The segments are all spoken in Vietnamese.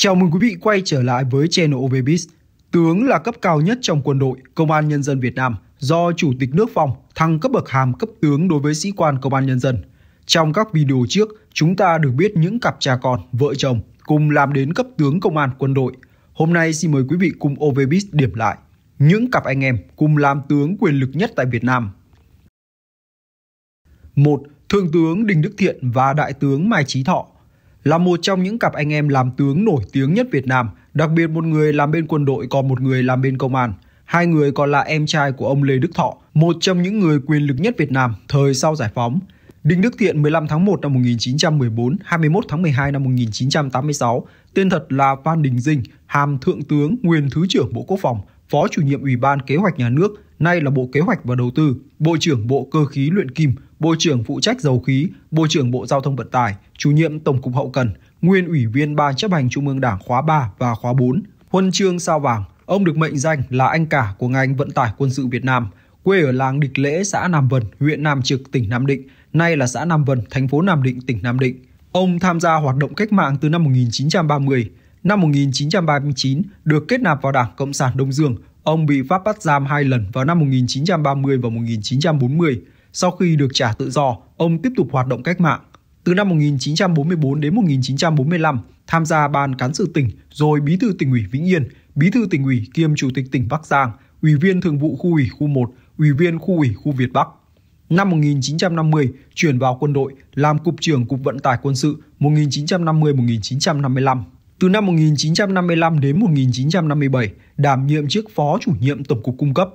Chào mừng quý vị quay trở lại với channel Ovbiz. Tướng là cấp cao nhất trong quân đội, công an nhân dân Việt Nam do Chủ tịch nước phong thăng cấp bậc hàm cấp tướng đối với sĩ quan công an nhân dân. Trong các video trước, chúng ta được biết những cặp cha con, vợ chồng cùng làm đến cấp tướng công an quân đội. Hôm nay xin mời quý vị cùng Ovbiz điểm lại những cặp anh em cùng làm tướng quyền lực nhất tại Việt Nam. 1. Thượng tướng Đinh Đức Thiện và Đại tướng Mai Chí Thọ – là một trong những cặp anh em làm tướng nổi tiếng nhất Việt Nam, đặc biệt một người làm bên quân đội còn một người làm bên công an. Hai người còn là em trai của ông Lê Đức Thọ, một trong những người quyền lực nhất Việt Nam thời sau giải phóng. Đinh Đức Thiện 15 tháng 1 năm 1914, 21 tháng 12 năm 1986, tên thật là Phan Đình Dinh, hàm thượng tướng, nguyên thứ trưởng Bộ Quốc phòng, Phó chủ nhiệm Ủy ban Kế hoạch Nhà nước, nay là Bộ Kế hoạch và Đầu tư, Bộ trưởng Bộ Cơ khí Luyện kim, Bộ trưởng phụ trách dầu khí, Bộ trưởng Bộ Giao thông Vận tải, chủ nhiệm Tổng cục Hậu cần, nguyên Ủy viên Ban chấp hành Trung ương Đảng khóa 3 và khóa 4, huân chương sao vàng. Ông được mệnh danh là anh cả của ngành vận tải quân sự Việt Nam, quê ở làng Địch Lễ, xã Nam Vân, huyện Nam Trực, tỉnh Nam Định, nay là xã Nam Vân, thành phố Nam Định, tỉnh Nam Định. Ông tham gia hoạt động cách mạng từ năm 1930, Năm 1939 được kết nạp vào Đảng Cộng sản Đông Dương, ông bị Pháp bắt giam hai lần vào năm 1930 và 1940. Sau khi được trả tự do, ông tiếp tục hoạt động cách mạng. Từ năm 1944 đến 1945, tham gia ban cán sự tỉnh, rồi bí thư tỉnh ủy Vĩnh Yên, bí thư tỉnh ủy kiêm chủ tịch tỉnh Bắc Giang, ủy viên thường vụ khu ủy khu 1, ủy viên khu ủy khu Việt Bắc. Năm 1950, chuyển vào quân đội, làm cục trưởng Cục Vận tải Quân sự 1950-1955. Từ năm 1955 đến 1957, đảm nhiệm chức phó chủ nhiệm Tổng cục Cung cấp.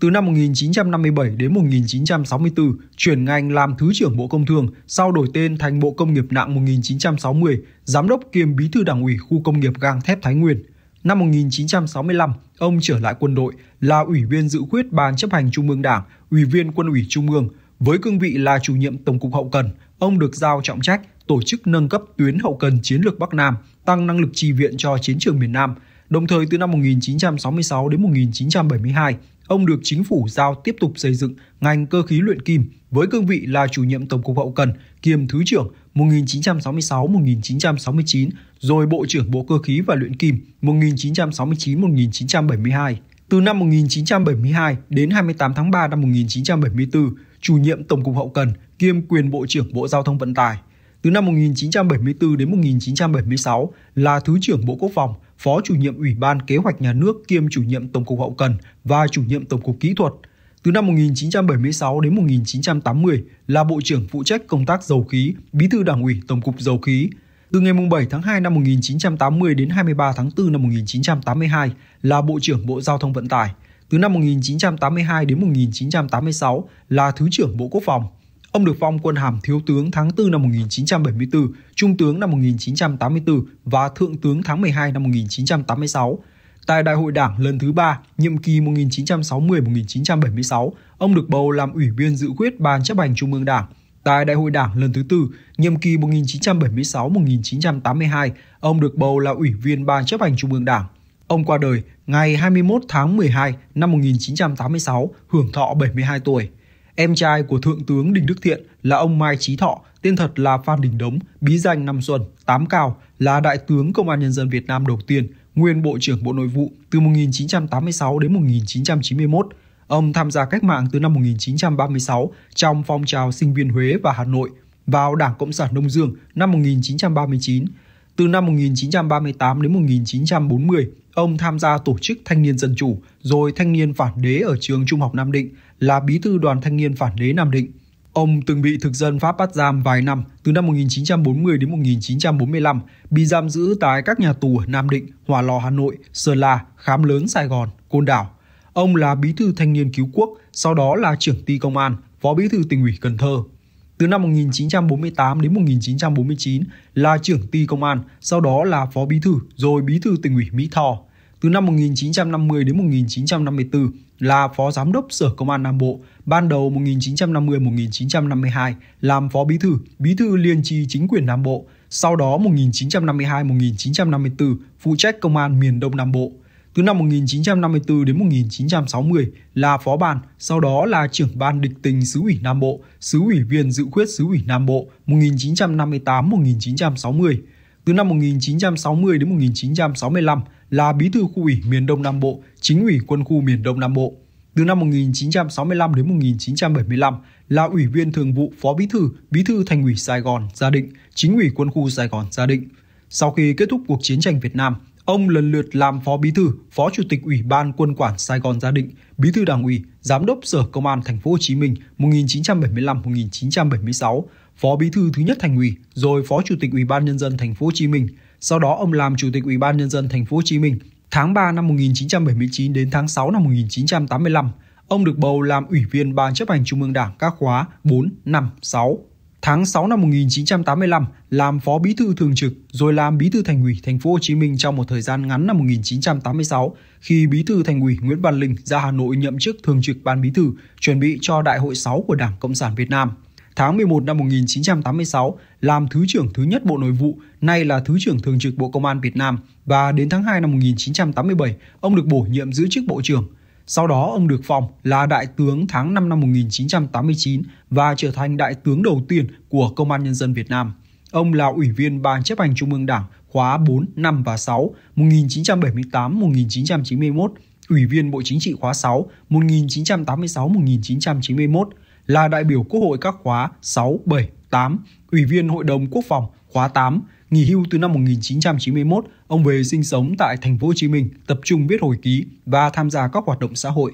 Từ năm 1957 đến 1964, chuyển ngành làm Thứ trưởng Bộ Công Thương, sau đổi tên thành Bộ Công nghiệp nặng 1960, Giám đốc kiêm Bí thư Đảng ủy khu công nghiệp gang thép Thái Nguyên. Năm 1965, ông trở lại quân đội, là Ủy viên dự khuyết Ban chấp hành Trung ương Đảng, Ủy viên Quân ủy Trung ương. Với cương vị là chủ nhiệm Tổng cục Hậu cần, ông được giao trọng trách tổ chức nâng cấp tuyến hậu cần chiến lược Bắc Nam, tăng năng lực chi viện cho chiến trường miền Nam. Đồng thời từ năm 1966 đến 1972, ông được chính phủ giao tiếp tục xây dựng ngành cơ khí luyện kim với cương vị là chủ nhiệm Tổng cục Hậu cần kiêm Thứ trưởng 1966-1969, rồi Bộ trưởng Bộ Cơ khí và Luyện kim 1969-1972. Từ năm 1972 đến 28 tháng 3 năm 1974, chủ nhiệm Tổng cục Hậu cần kiêm quyền Bộ trưởng Bộ Giao thông Vận tải. Từ năm 1974 đến 1976 là Thứ trưởng Bộ Quốc phòng, Phó chủ nhiệm Ủy ban Kế hoạch Nhà nước kiêm chủ nhiệm Tổng cục Hậu cần và chủ nhiệm Tổng cục Kỹ thuật. Từ năm 1976 đến 1980 là Bộ trưởng phụ trách công tác dầu khí, Bí thư Đảng ủy Tổng cục Dầu khí. Từ ngày 7 tháng 2 năm 1980 đến 23 tháng 4 năm 1982 là Bộ trưởng Bộ Giao thông Vận tải. Từ năm 1982 đến 1986 là Thứ trưởng Bộ Quốc phòng, Ông được phong quân hàm thiếu tướng tháng 4 năm 1974, trung tướng năm 1984 và thượng tướng tháng 12 năm 1986. Tại Đại hội Đảng lần thứ ba nhiệm kỳ 1960-1976, ông được bầu làm Ủy viên dự khuyết Ban chấp hành Trung ương Đảng. Tại Đại hội Đảng lần thứ tư, nhiệm kỳ 1976-1982, ông được bầu là Ủy viên Ban chấp hành Trung ương Đảng. Ông qua đời ngày 21 tháng 12 năm 1986, hưởng thọ 72 tuổi. Em trai của Thượng tướng Đình Đức Thiện là ông Mai Trí Thọ, tên thật là Phan Đình Đống, bí danh Năm Xuân, Tám Cao, là Đại tướng Công an Nhân dân Việt Nam đầu tiên, nguyên Bộ trưởng Bộ Nội vụ từ 1986 đến 1991. Ông tham gia cách mạng từ năm 1936 trong phong trào sinh viên Huế và Hà Nội, vào Đảng Cộng sản Đông Dương năm 1939. Từ năm 1938 đến 1940, ông tham gia tổ chức Thanh niên Dân Chủ, rồi Thanh niên Phản đế ở trường Trung học Nam Định – là bí thư đoàn thanh niên phản đế Nam Định. Ông từng bị thực dân Pháp bắt giam vài năm, từ năm 1940 đến 1945, bị giam giữ tại các nhà tù ở Nam Định, Hòa Lò Hà Nội, Sơn La, Khám Lớn Sài Gòn, Côn Đảo. Ông là bí thư thanh niên cứu quốc, sau đó là trưởng ty công an, phó bí thư tỉnh ủy Cần Thơ. Từ năm 1948 đến 1949 là trưởng ty công an, sau đó là phó bí thư, rồi bí thư tỉnh ủy Mỹ Tho. Từ năm 1950 đến 1954 là Phó Giám đốc Sở Công an Nam Bộ, ban đầu 1950-1952 làm Phó Bí thư, Bí thư Liên tri Chính quyền Nam Bộ, sau đó 1952-1954 phụ trách Công an miền Đông Nam Bộ. Từ năm 1954 đến 1960 là phó ban, sau đó là trưởng ban địch tình xứ ủy Nam Bộ, xứ ủy viên dự khuyết xứ ủy Nam Bộ 1958-1960 từ năm 1960 đến 1965 là bí thư khu ủy miền Đông Nam Bộ, chính ủy quân khu miền Đông Nam Bộ. Từ năm 1965 đến 1975 là ủy viên thường vụ phó bí thư, bí thư thành ủy Sài Gòn, Gia Định, chính ủy quân khu Sài Gòn, Gia Định. Sau khi kết thúc cuộc chiến tranh Việt Nam, ông lần lượt làm phó bí thư, phó chủ tịch Ủy ban Quân quản Sài Gòn Gia Định, bí thư Đảng ủy, giám đốc Sở Công an Thành phố Hồ Chí Minh 1975-1976, Phó Bí thư thứ nhất Thành ủy, rồi Phó Chủ tịch Ủy ban nhân dân thành phố Hồ Chí Minh, sau đó ông làm Chủ tịch Ủy ban nhân dân thành phố Hồ Chí Minh. Tháng 3 năm 1979 đến tháng 6 năm 1985, ông được bầu làm Ủy viên Ban chấp hành Trung ương Đảng các khóa 4, 5, 6. Tháng 6 năm 1985 làm Phó Bí thư thường trực rồi làm Bí thư Thành ủy Thành phố Hồ Chí Minh trong một thời gian ngắn năm 1986 khi Bí thư Thành ủy Nguyễn Văn Linh ra Hà Nội nhậm chức thường trực Ban Bí thư, chuẩn bị cho Đại hội 6 của Đảng Cộng sản Việt Nam tháng 11 năm 1986 làm Thứ trưởng thứ nhất Bộ Nội vụ, nay là Thứ trưởng Thường trực Bộ Công an Việt Nam và đến tháng 2 năm 1987, ông được bổ nhiệm giữ chức Bộ trưởng. Sau đó ông được phong là Đại tướng tháng 5 năm 1989 và trở thành Đại tướng đầu tiên của Công an Nhân dân Việt Nam. Ông là Ủy viên Ban chấp hành Trung ương Đảng khóa 4, 5 và 6, 1978-1991, Ủy viên Bộ Chính trị khóa 6, 1986-1991, là đại biểu Quốc hội các khóa 6, 7, 8, Ủy viên Hội đồng Quốc phòng khóa 8, nghỉ hưu từ năm 1991, ông về sinh sống tại thành phố Hồ Chí Minh, tập trung viết hồi ký và tham gia các hoạt động xã hội.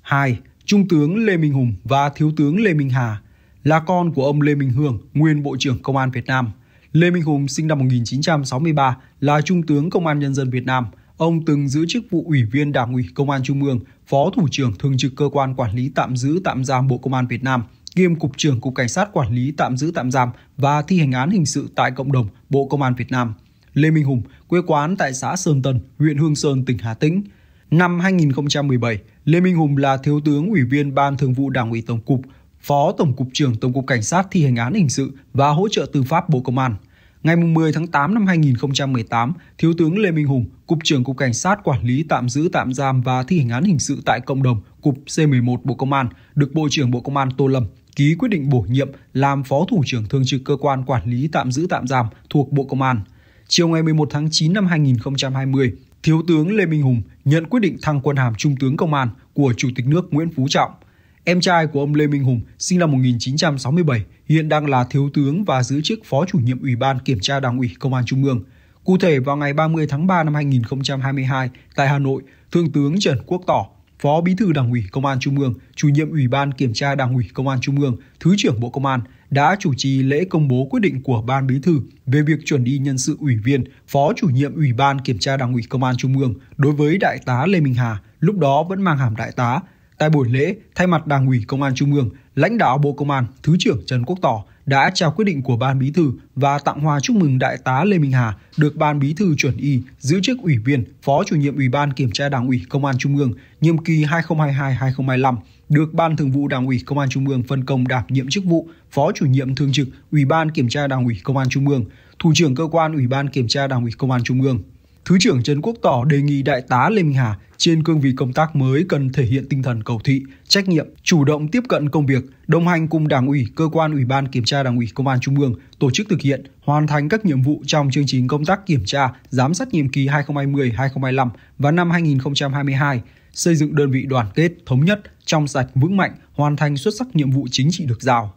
2. Trung tướng Lê Minh Hùng và Thiếu tướng Lê Minh Hà là con của ông Lê Minh Hương, nguyên Bộ trưởng Công an Việt Nam. Lê Minh Hùng sinh năm 1963 là Trung tướng Công an Nhân dân Việt Nam – Ông từng giữ chức vụ Ủy viên Đảng ủy Công an Trung ương, Phó Thủ trưởng Thường trực Cơ quan Quản lý Tạm giữ Tạm giam Bộ Công an Việt Nam, kiêm Cục trưởng Cục Cảnh sát Quản lý Tạm giữ Tạm giam và thi hành án hình sự tại Cộng đồng Bộ Công an Việt Nam. Lê Minh Hùng, quê quán tại xã Sơn Tân, huyện Hương Sơn, tỉnh Hà Tĩnh. Năm 2017, Lê Minh Hùng là Thiếu tướng Ủy viên Ban Thường vụ Đảng ủy Tổng cục, Phó Tổng cục trưởng Tổng cục Cảnh sát thi hành án hình sự và hỗ trợ tư pháp Bộ Công an. Ngày 10 tháng 8 năm 2018, Thiếu tướng Lê Minh Hùng, Cục trưởng Cục Cảnh sát Quản lý tạm giữ tạm giam và thi hành án hình sự tại cộng đồng, Cục C11 Bộ Công an, được Bộ trưởng Bộ Công an Tô Lâm ký quyết định bổ nhiệm làm Phó Thủ trưởng Thường trực Cơ quan Quản lý tạm giữ tạm giam thuộc Bộ Công an. Chiều ngày 11 tháng 9 năm 2020, Thiếu tướng Lê Minh Hùng nhận quyết định thăng quân hàm Trung tướng Công an của Chủ tịch nước Nguyễn Phú Trọng – Em trai của ông Lê Minh Hùng, sinh năm 1967, hiện đang là thiếu tướng và giữ chức phó chủ nhiệm Ủy ban Kiểm tra Đảng ủy Công an Trung ương. Cụ thể, vào ngày 30 tháng 3 năm 2022, tại Hà Nội, Thượng tướng Trần Quốc Tỏ, Phó Bí thư Đảng ủy Công an Trung ương, chủ nhiệm Ủy ban Kiểm tra Đảng ủy Công an Trung ương, Thứ trưởng Bộ Công an đã chủ trì lễ công bố quyết định của Ban Bí thư về việc chuẩn đi nhân sự ủy viên, Phó chủ nhiệm Ủy ban Kiểm tra Đảng ủy Công an Trung ương đối với Đại tá Lê Minh Hà, lúc đó vẫn mang hàm đại tá, Tại buổi lễ, thay mặt Đảng ủy Công an Trung ương, lãnh đạo Bộ Công an, Thứ trưởng Trần Quốc Tỏ đã trao quyết định của Ban Bí thư và tặng hoa chúc mừng Đại tá Lê Minh Hà được Ban Bí thư chuẩn y giữ chức ủy viên, Phó chủ nhiệm Ủy ban Kiểm tra Đảng ủy Công an Trung ương nhiệm kỳ 2022-2025 được Ban Thường vụ Đảng ủy Công an Trung ương phân công đảm nhiệm chức vụ Phó chủ nhiệm thường trực Ủy ban Kiểm tra Đảng ủy Công an Trung ương, Thủ trưởng cơ quan Ủy ban Kiểm tra Đảng ủy Công an Trung ương. Thứ trưởng Trần Quốc Tỏ đề nghị Đại tá Lê Minh Hà trên cương vị công tác mới cần thể hiện tinh thần cầu thị, trách nhiệm, chủ động tiếp cận công việc, đồng hành cùng Đảng ủy, cơ quan Ủy ban kiểm tra Đảng ủy Công an Trung ương tổ chức thực hiện, hoàn thành các nhiệm vụ trong chương trình công tác kiểm tra, giám sát nhiệm kỳ 2020-2025 và năm 2022, xây dựng đơn vị đoàn kết, thống nhất, trong sạch, vững mạnh, hoàn thành xuất sắc nhiệm vụ chính trị được giao.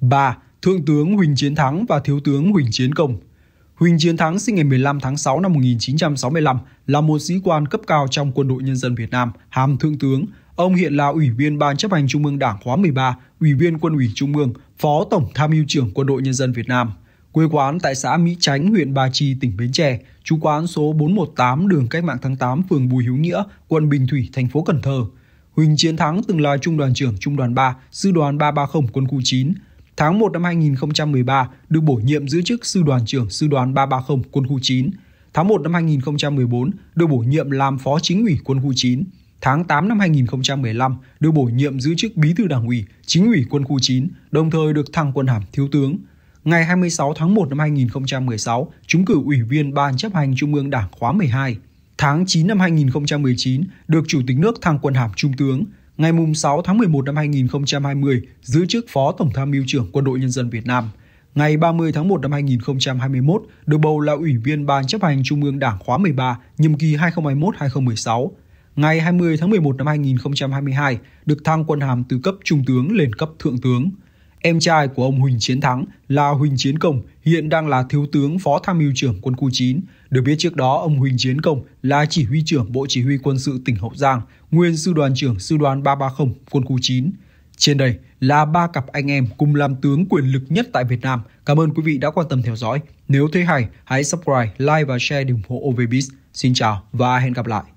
3. Thượng tướng Huỳnh Chiến Thắng và Thiếu tướng Huỳnh Chiến Công Huỳnh Chiến Thắng sinh ngày 15 tháng 6 năm 1965 là một sĩ quan cấp cao trong Quân đội Nhân dân Việt Nam, hàm thượng tướng. Ông hiện là Ủy viên Ban chấp hành Trung ương Đảng khóa 13, Ủy viên Quân ủy Trung ương, Phó Tổng Tham mưu trưởng Quân đội Nhân dân Việt Nam. Quê quán tại xã Mỹ Chánh, huyện Ba Tri, tỉnh Bến Tre, trú quán số 418 đường Cách mạng tháng 8, phường Bùi Hữu Nghĩa, quận Bình Thủy, thành phố Cần Thơ. Huỳnh Chiến Thắng từng là trung đoàn trưởng Trung đoàn 3, Sư đoàn 330 Quân khu 9, tháng 1 năm 2013 được bổ nhiệm giữ chức sư đoàn trưởng sư đoàn 330 quân khu 9. Tháng 1 năm 2014 được bổ nhiệm làm phó chính ủy quân khu 9. Tháng 8 năm 2015 được bổ nhiệm giữ chức bí thư đảng ủy, chính ủy quân khu 9, đồng thời được thăng quân hàm thiếu tướng. Ngày 26 tháng 1 năm 2016, trúng cử ủy viên Ban chấp hành Trung ương Đảng khóa 12. Tháng 9 năm 2019 được Chủ tịch nước thăng quân hàm trung tướng ngày 6 tháng 11 năm 2020 giữ chức Phó Tổng tham mưu trưởng Quân đội Nhân dân Việt Nam. Ngày 30 tháng 1 năm 2021 được bầu là Ủy viên Ban chấp hành Trung ương Đảng khóa 13, nhiệm kỳ 2021-2016. Ngày 20 tháng 11 năm 2022 được thăng quân hàm từ cấp Trung tướng lên cấp Thượng tướng – Em trai của ông Huỳnh Chiến Thắng là Huỳnh Chiến Công, hiện đang là thiếu tướng phó tham mưu trưởng quân khu 9. Được biết trước đó, ông Huỳnh Chiến Công là chỉ huy trưởng Bộ Chỉ huy Quân sự tỉnh Hậu Giang, nguyên sư đoàn trưởng sư đoàn 330 quân khu 9. Trên đây là ba cặp anh em cùng làm tướng quyền lực nhất tại Việt Nam. Cảm ơn quý vị đã quan tâm theo dõi. Nếu thấy hay, hãy subscribe, like và share để ủng hộ OVBIS. Xin chào và hẹn gặp lại.